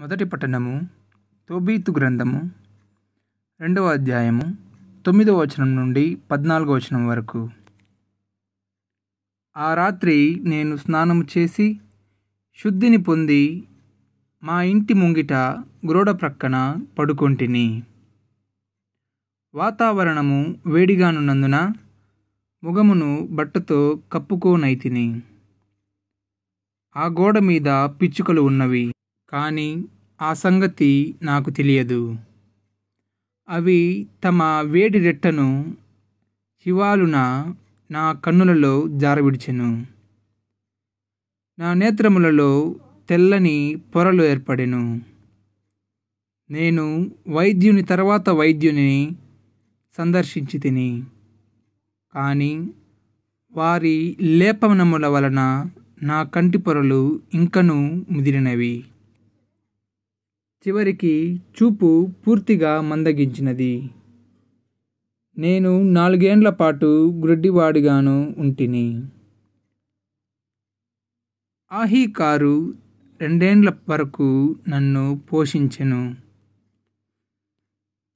మొదటి పట్టణము తోబీతు గ్రంథము రెండవ అధ్యాయము తొమ్మిదవ వచనం నుండి పద్నాలుగో వచనం వరకు ఆ రాత్రి నేను స్నానము చేసి శుద్ధిని పొంది మా ఇంటి ముంగిట గోడ ప్రక్కన పడుకొంటిని వాతావరణము వేడిగానున్నందున ముగమును బట్టతో కప్పుకోనైతిని ఆ గోడ మీద పిచ్చుకలు ఉన్నవి కానీ ఆ సంగతి నాకు తెలియదు అవి తమ వేడి రెట్టను శివాలున నా కన్నులలో జారవిడిచెను నా నేత్రములలో తెల్లని పొరలు ఏర్పడెను నేను వైద్యుని తర్వాత వైద్యుని సందర్శించి తిని కానీ వారి లేపనముల వలన నా కంటి పొరలు ఇంకనూ ముదిరినవి చివరికి చూపు పూర్తిగా మందగించినది నేను నాలుగేండ్ల పాటు గ్రుడ్డివాడిగాను ఉంటిని ఆహీ కారు రెండేండ్ల వరకు నన్ను పోషించెను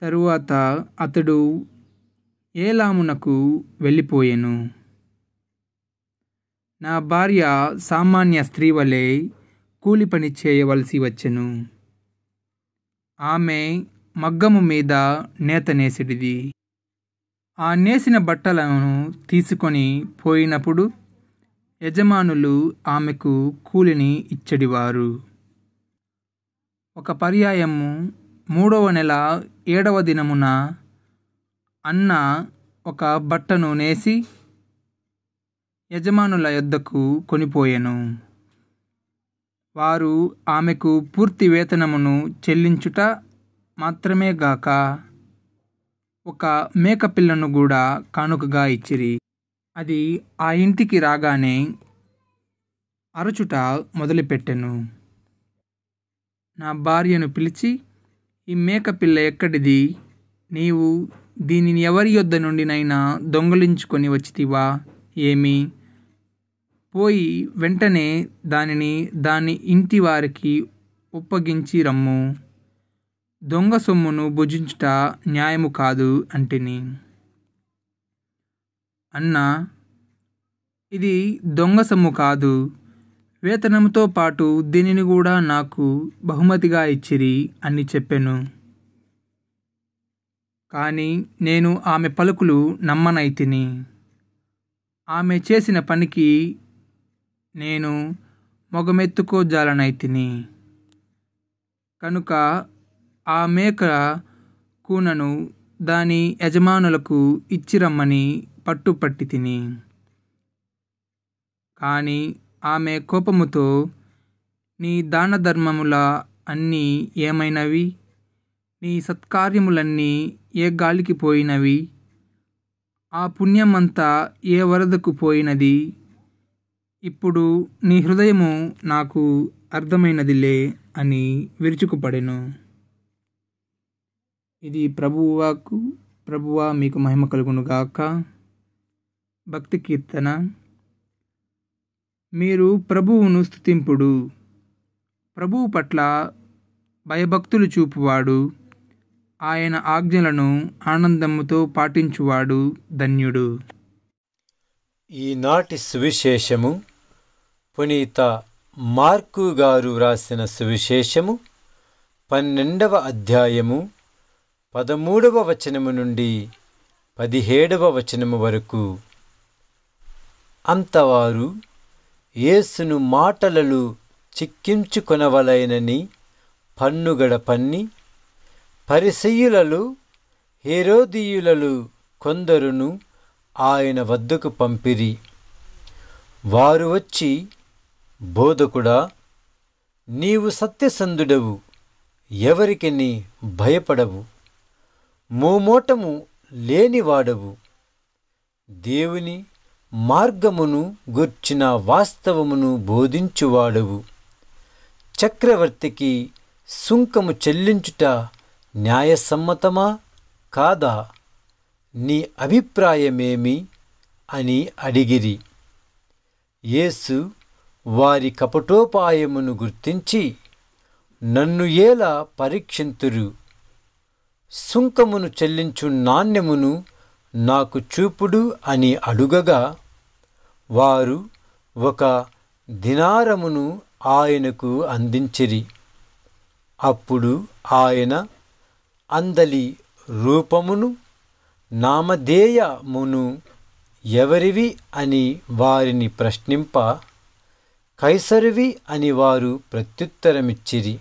తరువాత అతడు ఏలామునకు వెళ్ళిపోయాను నా భార్య సామాన్య స్త్రీ వలె కూలి పని చేయవలసి వచ్చెను ఆమె మగ్గము మీద నేత నేసిడిది ఆ నేసిన బట్టలను తీసుకొని పోయినప్పుడు యజమానులు ఆమెకు కూలిని ఇచ్చడివారు ఒక పర్యాయము మూడవ నెల ఏడవ దినమున అన్న ఒక బట్టను నేసి యజమానుల యొద్దకు కొనిపోయాను వారు ఆమెకు పూర్తి వేతనమును చెల్లించుట మాత్రమే గాక ఒక మేకపిల్లను కూడా కానుకగా ఇచ్చిరి అది ఆ ఇంటికి రాగానే అరచుట మొదలుపెట్టెను నా భార్యను పిలిచి ఈ మేకపిల్ల ఎక్కడిది నీవు దీనిని ఎవరి యొద్ద నుండినైనా దొంగలించుకొని వచ్చితివా ఏమి పోయి వెంటనే దానిని దాని ఇంటి వారికి ఒప్పగించి రమ్ము దొంగ సొమ్మును భుజించుట న్యాయము కాదు అంటిని అన్న ఇది దొంగ సొమ్ము కాదు వేతనంతో పాటు దీనిని కూడా నాకు బహుమతిగా ఇచ్చిరి అని చెప్పాను కానీ నేను ఆమె పలుకులు నమ్మనైతిని ఆమె చేసిన పనికి నేను మగమెత్తుకు జాలనైతిని కనుక ఆ మేక కూనను దాని యజమానులకు ఇచ్చిరమ్మని పట్టుపట్టి తిని కానీ ఆమె కోపముతో నీ దాన ధర్మముల అన్నీ ఏమైనవి నీ సత్కార్యములన్నీ ఏ గాలికి పోయినవి ఆ పుణ్యమంతా ఏ వరదకు పోయినది ఇప్పుడు నీ హృదయము నాకు అర్థమైనదిలే అని విరుచుకుపడెను ఇది ప్రభువాకు ప్రభువా మీకు మహిమ కలుగునుగాక భక్తి కీర్తన మీరు ప్రభువును స్థుతింపుడు ప్రభువు పట్ల భయభక్తులు చూపువాడు ఆయన ఆజ్ఞలను ఆనందముతో పాటించువాడు ధన్యుడు ఈనాటి సువిశేషము పునీత మార్కు గారు వ్రాసిన సువిశేషము పన్నెండవ అధ్యాయము పదమూడవ వచనము నుండి పదిహేడవ వచనము వరకు అంతవారు యేసును మాటలలు చిక్కించుకొనవలైనని పన్నుగడ పన్ని పరిసయ్యులలు హేరోదీయులలు కొందరును ఆయన వద్దకు పంపిరి వారు వచ్చి బోధకుడా నీవు సత్యసంధుడవు ఎవరికి నీ భయపడవు మోమోటము లేనివాడవు దేవుని మార్గమును గుర్చిన వాస్తవమును బోధించువాడవు చక్రవర్తికి సుంకము చెల్లించుట న్యాయసమ్మతమా కాదా నీ అభిప్రాయమేమి అని అడిగిరి యేసు వారి కపటోపాయమును గుర్తించి నన్ను ఏలా పరీక్షింతురు సుంకమును చెల్లించు నాణ్యమును నాకు చూపుడు అని అడుగగా వారు ఒక దినారమును ఆయనకు అందించిరి అప్పుడు ఆయన అందలి రూపమును నామధేయమును ఎవరివి అని వారిని ప్రశ్నింప కైసరివి అని వారు ప్రత్యుత్తరమిచ్చిరి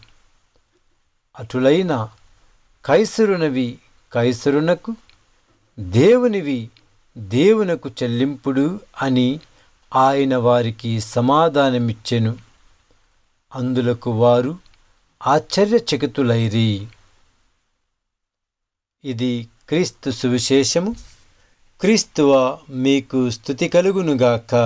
అటులైన కైసరునవి కైసరునకు దేవునివి దేవునకు చెల్లింపుడు అని ఆయన వారికి సమాధానమిచ్చెను అందులకు వారు ఆశ్చర్యచకితులైరి ఇది క్రీస్తు సువిశేషము క్రీస్తువ మీకు స్థుతి కలుగునుగాక